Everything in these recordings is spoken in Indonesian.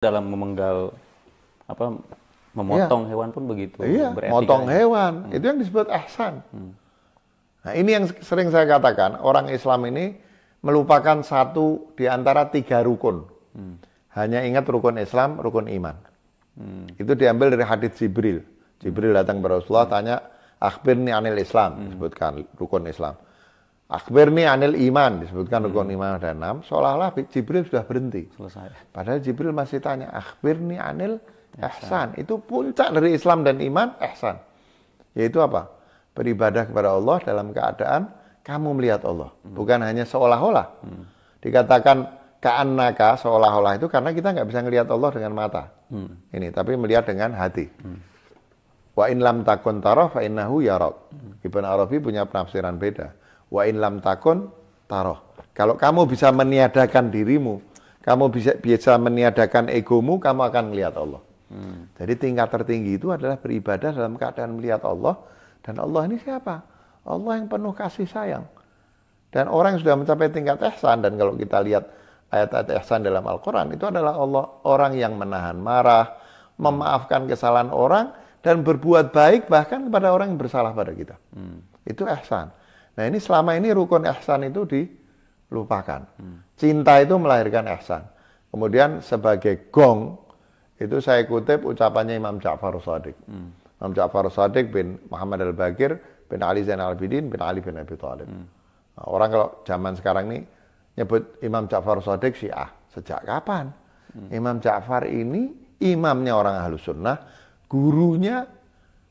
dalam memenggal apa memotong iya. hewan pun begitu. Iya, motong hewan hmm. itu yang disebut ahsan. Hmm. Nah, ini yang sering saya katakan, orang Islam ini melupakan satu di antara tiga rukun. Hmm. Hanya ingat rukun Islam, rukun iman. Hmm. Itu diambil dari hadits Jibril. Jibril datang kepada Rasulullah hmm. tanya, "Akhbirni anil Islam," hmm. disebutkan rukun Islam. Akbar ini anil iman disebutkan rukun hmm. iman ada enam. Seolah-olah Jibril sudah berhenti. Selesai. Padahal Jibril masih tanya akbar ini anil ihsan. Itu puncak dari Islam dan iman ihsan. Yaitu apa? Beribadah kepada Allah dalam keadaan kamu melihat Allah, hmm. bukan hanya seolah-olah. Hmm. Dikatakan keanaka seolah-olah itu karena kita nggak bisa melihat Allah dengan mata. Hmm. Ini tapi melihat dengan hati. Hmm. Wa in lam takun tarah fa innahu yarak. Hmm. Ibn Arabi punya penafsiran beda Wa in lam takun taroh. Kalau kamu bisa meniadakan dirimu, kamu bisa bisa meniadakan egomu, kamu akan melihat Allah. Hmm. Jadi tingkat tertinggi itu adalah beribadah dalam keadaan melihat Allah. Dan Allah ini siapa? Allah yang penuh kasih sayang. Dan orang yang sudah mencapai tingkat ihsan dan kalau kita lihat ayat-ayat ihsan dalam Al-Qur'an itu adalah Allah orang yang menahan marah, memaafkan kesalahan orang dan berbuat baik bahkan kepada orang yang bersalah pada kita. Hmm. Itu ihsan. Nah ini selama ini rukun ihsan itu dilupakan. Hmm. Cinta itu melahirkan ihsan. Kemudian sebagai gong itu saya kutip ucapannya Imam Ja'far Sadiq. Hmm. Imam Ja'far Sadiq bin Muhammad Al-Bakir bin Ali Zain Al-Bidin bin Ali bin Abi Thalib. Hmm. Nah, orang kalau zaman sekarang ini nyebut Imam Ja'far Sadiq Syiah. Sejak kapan? Hmm. Imam Ja'far ini imamnya orang Ahlus Sunnah, gurunya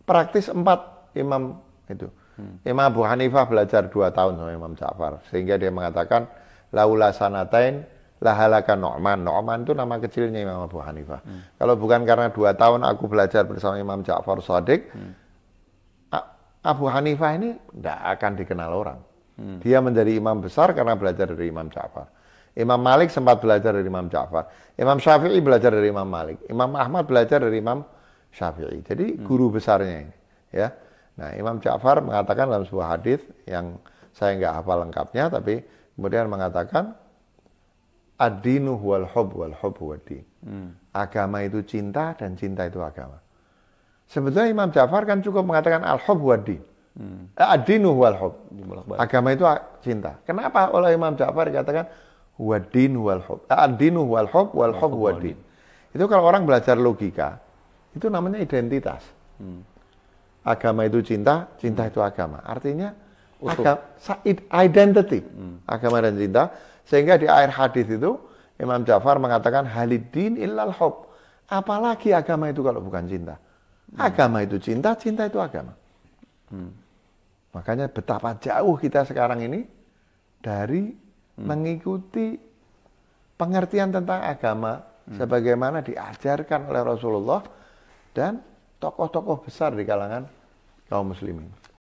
praktis empat imam itu. Hmm. Imam Abu Hanifah belajar dua tahun sama Imam Ja'far. Sehingga dia mengatakan, Laula sanatain lahalaka No'man. No'man itu nama kecilnya Imam Abu Hanifah. Hmm. Kalau bukan karena dua tahun aku belajar bersama Imam Ja'far Sadiq, hmm. Abu Hanifah ini tidak akan dikenal orang. Hmm. Dia menjadi imam besar karena belajar dari Imam Ja'far. Imam Malik sempat belajar dari Imam Ja'far. Imam Syafi'i belajar dari Imam Malik. Imam Ahmad belajar dari Imam Syafi'i. Jadi hmm. guru besarnya ini, ya. Nah, Imam Ja'far mengatakan dalam sebuah hadis yang saya nggak hafal lengkapnya, tapi kemudian mengatakan adinu wal hub wal hub wal din. Hmm. Agama itu cinta dan cinta itu agama. Sebetulnya Imam Ja'far kan cukup mengatakan al hub wal din. Hmm. Eh, adinu wal hub. Agama itu cinta. Kenapa oleh Imam Ja'far dikatakan wadin eh, wal hub? Adinu wal hub wal hub wadin. Itu kalau orang belajar logika, itu namanya identitas. Hmm agama itu cinta, cinta itu agama. Artinya agama, identity, hmm. agama dan cinta. Sehingga di akhir hadis itu Imam Ja'far mengatakan halidin illal hub. Apalagi agama itu kalau bukan cinta. Hmm. Agama itu cinta, cinta itu agama. Hmm. Makanya betapa jauh kita sekarang ini dari hmm. mengikuti pengertian tentang agama sebagaimana diajarkan oleh Rasulullah dan tokoh-tokoh besar di kalangan kaum muslimin.